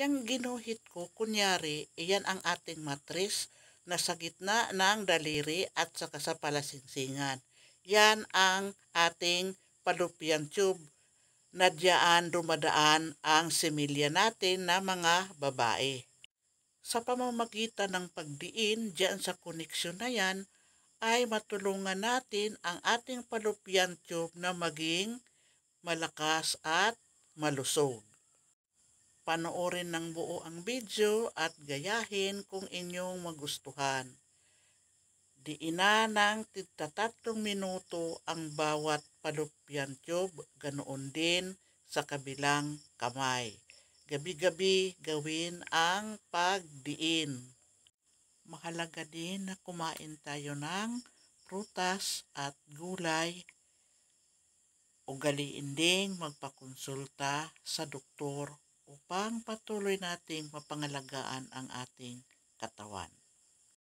Yang ginuhit ko, kunyari, iyan ang ating matris na sa gitna ng daliri at saka sa palasingsingan. Yan ang ating palupian tube na diyaan dumadaan ang similya natin na mga babae. Sa pamamagitan ng pagdiin diyan sa koneksyon na yan, ay matulungan natin ang ating palupian tube na maging malakas at malusog. Panoorin ng buo ang video at gayahin kung inyong magustuhan. Diina ng 33 minuto ang bawat palupyan tube, ganoon din sa kabilang kamay. Gabi-gabi gawin ang pagdiin. Mahalaga din na kumain tayo ng prutas at gulay ugaliin ding magpakonsulta sa doktor upang patuloy nating mapangalagaan ang ating katawan.